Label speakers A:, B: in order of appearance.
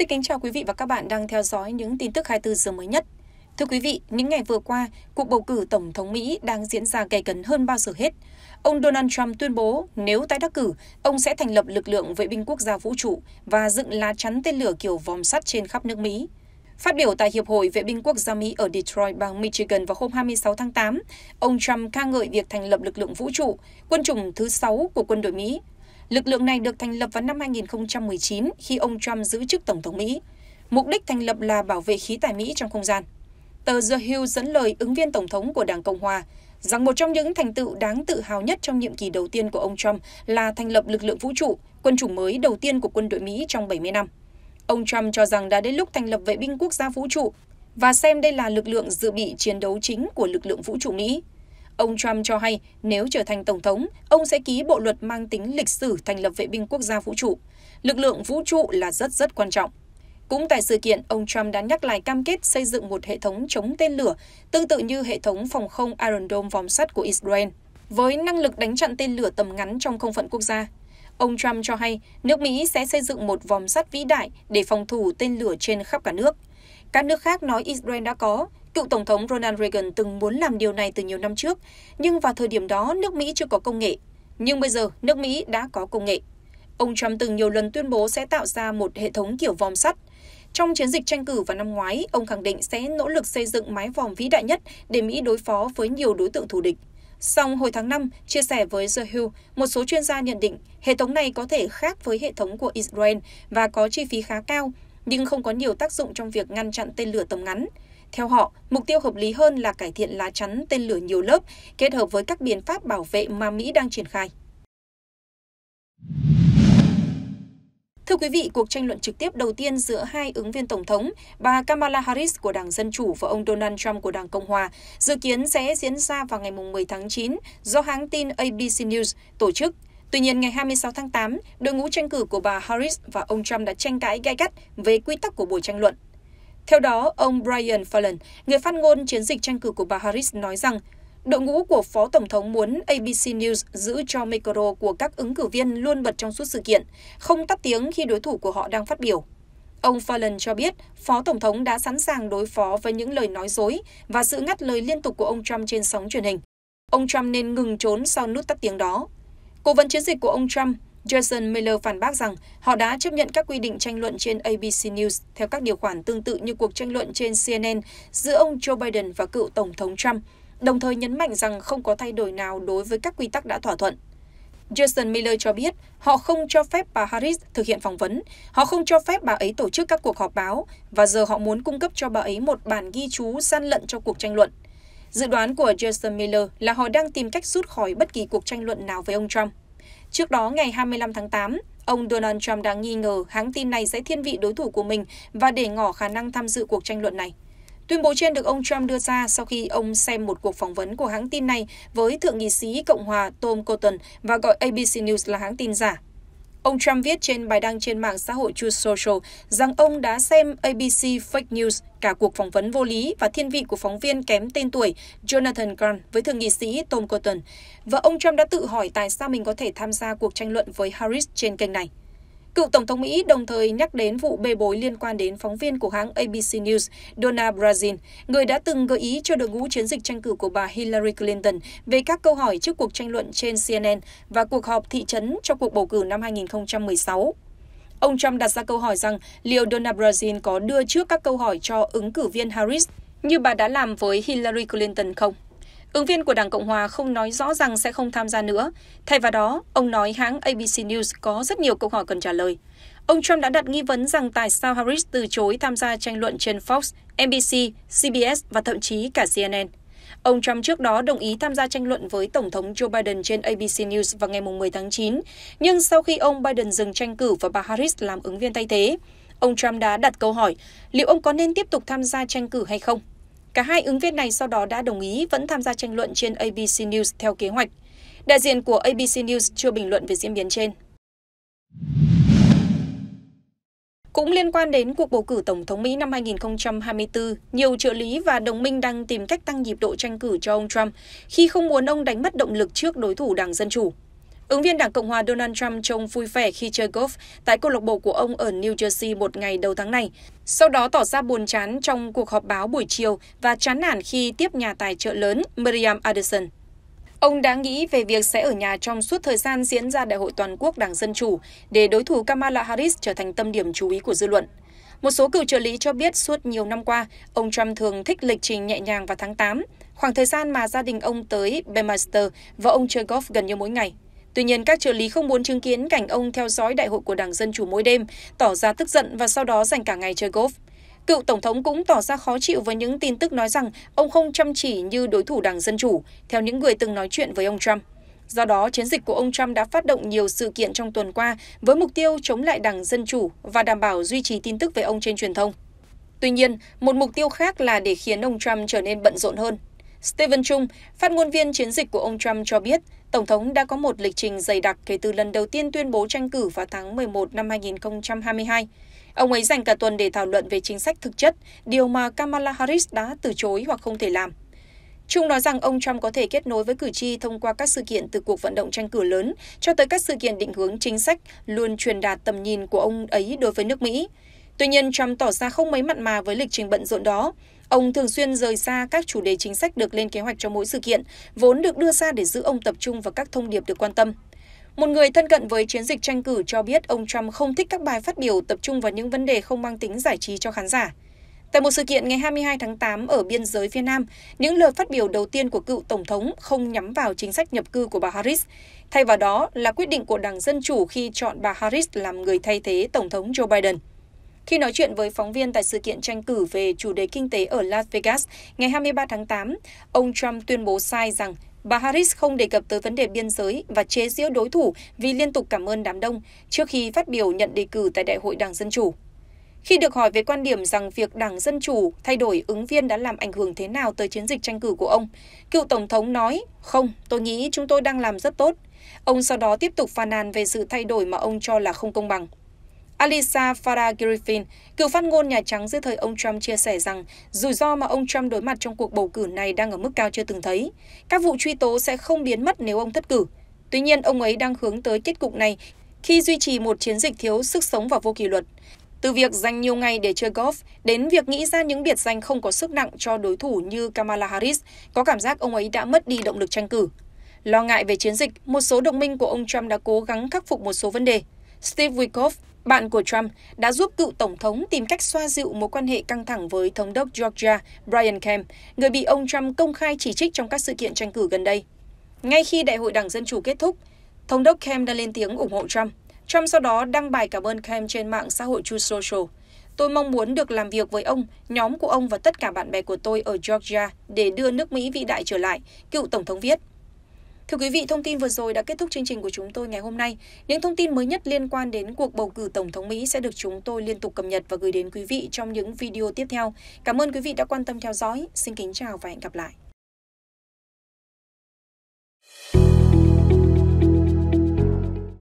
A: Xin kính chào quý vị và các bạn đang theo dõi những tin tức 24 giờ mới nhất. Thưa quý vị, những ngày vừa qua, cuộc bầu cử Tổng thống Mỹ đang diễn ra gay cấn hơn bao giờ hết. Ông Donald Trump tuyên bố nếu tái đắc cử, ông sẽ thành lập lực lượng vệ binh quốc gia vũ trụ và dựng lá chắn tên lửa kiểu vòm sắt trên khắp nước Mỹ. Phát biểu tại Hiệp hội Vệ binh Quốc gia Mỹ ở Detroit, bang Michigan vào hôm 26 tháng 8, ông Trump ca ngợi việc thành lập lực lượng vũ trụ, quân chủng thứ 6 của quân đội Mỹ, Lực lượng này được thành lập vào năm 2019 khi ông Trump giữ chức Tổng thống Mỹ. Mục đích thành lập là bảo vệ khí tài Mỹ trong không gian. Tờ The Hill dẫn lời ứng viên Tổng thống của Đảng Cộng Hòa rằng một trong những thành tựu đáng tự hào nhất trong nhiệm kỳ đầu tiên của ông Trump là thành lập lực lượng vũ trụ, quân chủng mới đầu tiên của quân đội Mỹ trong 70 năm. Ông Trump cho rằng đã đến lúc thành lập vệ binh quốc gia vũ trụ và xem đây là lực lượng dự bị chiến đấu chính của lực lượng vũ trụ Mỹ. Ông Trump cho hay nếu trở thành tổng thống, ông sẽ ký bộ luật mang tính lịch sử thành lập vệ binh quốc gia vũ trụ. Lực lượng vũ trụ là rất rất quan trọng. Cũng tại sự kiện, ông Trump đã nhắc lại cam kết xây dựng một hệ thống chống tên lửa tương tự như hệ thống phòng không Iron Dome vòng sắt của Israel, với năng lực đánh chặn tên lửa tầm ngắn trong không phận quốc gia. Ông Trump cho hay nước Mỹ sẽ xây dựng một vòng sắt vĩ đại để phòng thủ tên lửa trên khắp cả nước. Các nước khác nói Israel đã có, Cựu Tổng thống Ronald Reagan từng muốn làm điều này từ nhiều năm trước, nhưng vào thời điểm đó nước Mỹ chưa có công nghệ. Nhưng bây giờ nước Mỹ đã có công nghệ. Ông Trump từng nhiều lần tuyên bố sẽ tạo ra một hệ thống kiểu vòm sắt. Trong chiến dịch tranh cử vào năm ngoái, ông khẳng định sẽ nỗ lực xây dựng mái vòm vĩ đại nhất để Mỹ đối phó với nhiều đối tượng thù địch. Song hồi tháng 5, chia sẻ với The Hill, một số chuyên gia nhận định hệ thống này có thể khác với hệ thống của Israel và có chi phí khá cao, nhưng không có nhiều tác dụng trong việc ngăn chặn tên lửa tầm ngắn. Theo họ, mục tiêu hợp lý hơn là cải thiện lá chắn tên lửa nhiều lớp kết hợp với các biện pháp bảo vệ mà Mỹ đang triển khai. Thưa quý vị, cuộc tranh luận trực tiếp đầu tiên giữa hai ứng viên tổng thống, bà Kamala Harris của Đảng Dân Chủ và ông Donald Trump của Đảng Cộng Hòa, dự kiến sẽ diễn ra vào ngày 10 tháng 9 do hãng tin ABC News tổ chức. Tuy nhiên, ngày 26 tháng 8, đội ngũ tranh cử của bà Harris và ông Trump đã tranh cãi gai gắt về quy tắc của buổi tranh luận. Theo đó, ông Brian Fallon, người phát ngôn chiến dịch tranh cử của bà Harris nói rằng đội ngũ của Phó Tổng thống muốn ABC News giữ cho micro của các ứng cử viên luôn bật trong suốt sự kiện, không tắt tiếng khi đối thủ của họ đang phát biểu. Ông Fallon cho biết Phó Tổng thống đã sẵn sàng đối phó với những lời nói dối và sự ngắt lời liên tục của ông Trump trên sóng truyền hình. Ông Trump nên ngừng trốn sau nút tắt tiếng đó. Cố vấn chiến dịch của ông Trump, jason miller phản bác rằng họ đã chấp nhận các quy định tranh luận trên abc news theo các điều khoản tương tự như cuộc tranh luận trên cnn giữa ông joe biden và cựu tổng thống trump đồng thời nhấn mạnh rằng không có thay đổi nào đối với các quy tắc đã thỏa thuận Jason Miller cho biết họ không cho phép bà Harris thực hiện phỏng vấn, họ không cho phép bà ấy tổ chức các cuộc họp báo và giờ họ muốn cung cấp cho bà ấy một bản ghi chú gian lận cho cuộc tranh luận. Dự đoán của Jason Miller là họ đang tìm cách rút khỏi bất kỳ cuộc tranh luận nào với ông Trump. Trước đó, ngày 25 tháng 8, ông Donald Trump đã nghi ngờ hãng tin này sẽ thiên vị đối thủ của mình và để ngỏ khả năng tham dự cuộc tranh luận này. Tuyên bố trên được ông Trump đưa ra sau khi ông xem một cuộc phỏng vấn của hãng tin này với Thượng nghị sĩ Cộng hòa Tom Cotton và gọi ABC News là hãng tin giả. Ông Trump viết trên bài đăng trên mạng xã hội Truth Social rằng ông đã xem ABC Fake News, cả cuộc phỏng vấn vô lý và thiên vị của phóng viên kém tên tuổi Jonathan Grant với thượng nghị sĩ Tom Cotton, và ông Trump đã tự hỏi tại sao mình có thể tham gia cuộc tranh luận với Harris trên kênh này. Cựu Tổng thống Mỹ đồng thời nhắc đến vụ bê bối liên quan đến phóng viên của hãng ABC News Donna Brazil, người đã từng gợi ý cho đội ngũ chiến dịch tranh cử của bà Hillary Clinton về các câu hỏi trước cuộc tranh luận trên CNN và cuộc họp thị trấn cho cuộc bầu cử năm 2016. Ông Trump đặt ra câu hỏi rằng liệu Donna Brazil có đưa trước các câu hỏi cho ứng cử viên Harris như bà đã làm với Hillary Clinton không? Ứng viên của Đảng Cộng Hòa không nói rõ rằng sẽ không tham gia nữa. Thay vào đó, ông nói hãng ABC News có rất nhiều câu hỏi cần trả lời. Ông Trump đã đặt nghi vấn rằng tại sao Harris từ chối tham gia tranh luận trên Fox, NBC, CBS và thậm chí cả CNN. Ông Trump trước đó đồng ý tham gia tranh luận với Tổng thống Joe Biden trên ABC News vào ngày 10 tháng 9, nhưng sau khi ông Biden dừng tranh cử và bà Harris làm ứng viên thay thế, ông Trump đã đặt câu hỏi liệu ông có nên tiếp tục tham gia tranh cử hay không. Cả hai ứng viên này sau đó đã đồng ý vẫn tham gia tranh luận trên ABC News theo kế hoạch. Đại diện của ABC News chưa bình luận về diễn biến trên. Cũng liên quan đến cuộc bầu cử Tổng thống Mỹ năm 2024, nhiều trợ lý và đồng minh đang tìm cách tăng nhịp độ tranh cử cho ông Trump khi không muốn ông đánh mất động lực trước đối thủ đảng Dân Chủ. Ứng viên Đảng Cộng hòa Donald Trump trông vui vẻ khi chơi golf tại câu lạc bộ của ông ở New Jersey một ngày đầu tháng này, sau đó tỏ ra buồn chán trong cuộc họp báo buổi chiều và chán nản khi tiếp nhà tài trợ lớn Miriam Anderson. Ông đã nghĩ về việc sẽ ở nhà trong suốt thời gian diễn ra Đại hội Toàn quốc Đảng Dân Chủ để đối thủ Kamala Harris trở thành tâm điểm chú ý của dư luận. Một số cựu trợ lý cho biết suốt nhiều năm qua, ông Trump thường thích lịch trình nhẹ nhàng vào tháng 8, khoảng thời gian mà gia đình ông tới Bemaster và ông chơi golf gần như mỗi ngày. Tuy nhiên, các trợ lý không muốn chứng kiến cảnh ông theo dõi đại hội của Đảng Dân Chủ mỗi đêm, tỏ ra tức giận và sau đó dành cả ngày chơi golf. Cựu Tổng thống cũng tỏ ra khó chịu với những tin tức nói rằng ông không chăm chỉ như đối thủ Đảng Dân Chủ, theo những người từng nói chuyện với ông Trump. Do đó, chiến dịch của ông Trump đã phát động nhiều sự kiện trong tuần qua với mục tiêu chống lại Đảng Dân Chủ và đảm bảo duy trì tin tức về ông trên truyền thông. Tuy nhiên, một mục tiêu khác là để khiến ông Trump trở nên bận rộn hơn stephen chung phát ngôn viên chiến dịch của ông trump cho biết tổng thống đã có một lịch trình dày đặc kể từ lần đầu tiên tuyên bố tranh cử vào tháng 11 năm 2022. ông ấy dành cả tuần để thảo luận về chính sách thực chất điều mà kamala harris đã từ chối hoặc không thể làm Trung nói rằng ông Trump có thể kết nối với cử tri thông qua các sự kiện từ cuộc vận động tranh cử lớn cho tới các sự kiện định hướng chính sách luôn truyền đạt tầm nhìn của ông ấy đối với nước Mỹ. Tuy nhiên, Trump tỏ ra không mấy mặn mà với lịch trình bận rộn đó Ông thường xuyên rời xa các chủ đề chính sách được lên kế hoạch cho mỗi sự kiện, vốn được đưa ra để giữ ông tập trung vào các thông điệp được quan tâm. Một người thân cận với chiến dịch tranh cử cho biết ông Trump không thích các bài phát biểu tập trung vào những vấn đề không mang tính giải trí cho khán giả. Tại một sự kiện ngày 22 tháng 8 ở biên giới phía Nam, những lời phát biểu đầu tiên của cựu Tổng thống không nhắm vào chính sách nhập cư của bà Harris. Thay vào đó là quyết định của Đảng Dân Chủ khi chọn bà Harris làm người thay thế Tổng thống Joe Biden. Khi nói chuyện với phóng viên tại sự kiện tranh cử về chủ đề kinh tế ở Las Vegas ngày 23 tháng 8, ông Trump tuyên bố sai rằng Bà Harris không đề cập tới vấn đề biên giới và chế giễu đối thủ vì liên tục cảm ơn đám đông trước khi phát biểu nhận đề cử tại Đại hội Đảng Dân Chủ. Khi được hỏi về quan điểm rằng việc Đảng Dân Chủ thay đổi ứng viên đã làm ảnh hưởng thế nào tới chiến dịch tranh cử của ông, cựu Tổng thống nói, không, tôi nghĩ chúng tôi đang làm rất tốt. Ông sau đó tiếp tục phàn nàn về sự thay đổi mà ông cho là không công bằng. Alisa Farah Griffin, cựu phát ngôn Nhà Trắng dưới thời ông Trump chia sẻ rằng rủi ro mà ông Trump đối mặt trong cuộc bầu cử này đang ở mức cao chưa từng thấy. Các vụ truy tố sẽ không biến mất nếu ông thất cử. Tuy nhiên, ông ấy đang hướng tới kết cục này khi duy trì một chiến dịch thiếu sức sống và vô kỷ luật. Từ việc dành nhiều ngày để chơi golf đến việc nghĩ ra những biệt danh không có sức nặng cho đối thủ như Kamala Harris, có cảm giác ông ấy đã mất đi động lực tranh cử. Lo ngại về chiến dịch, một số đồng minh của ông Trump đã cố gắng khắc phục một số vấn đề. Steve Witkoff, bạn của Trump đã giúp cựu tổng thống tìm cách xoa dịu mối quan hệ căng thẳng với thống đốc Georgia Brian Kemp, người bị ông Trump công khai chỉ trích trong các sự kiện tranh cử gần đây. Ngay khi đại hội đảng Dân Chủ kết thúc, thống đốc Kemp đã lên tiếng ủng hộ Trump. Trump sau đó đăng bài cảm ơn Kemp trên mạng xã hội Truth Social. Tôi mong muốn được làm việc với ông, nhóm của ông và tất cả bạn bè của tôi ở Georgia để đưa nước Mỹ vĩ đại trở lại, cựu tổng thống viết. Thưa quý vị, thông tin vừa rồi đã kết thúc chương trình của chúng tôi ngày hôm nay. Những thông tin mới nhất liên quan đến cuộc bầu cử Tổng thống Mỹ sẽ được chúng tôi liên tục cập nhật và gửi đến quý vị trong những video tiếp theo. Cảm ơn quý vị đã quan tâm theo dõi. Xin kính chào và hẹn gặp lại.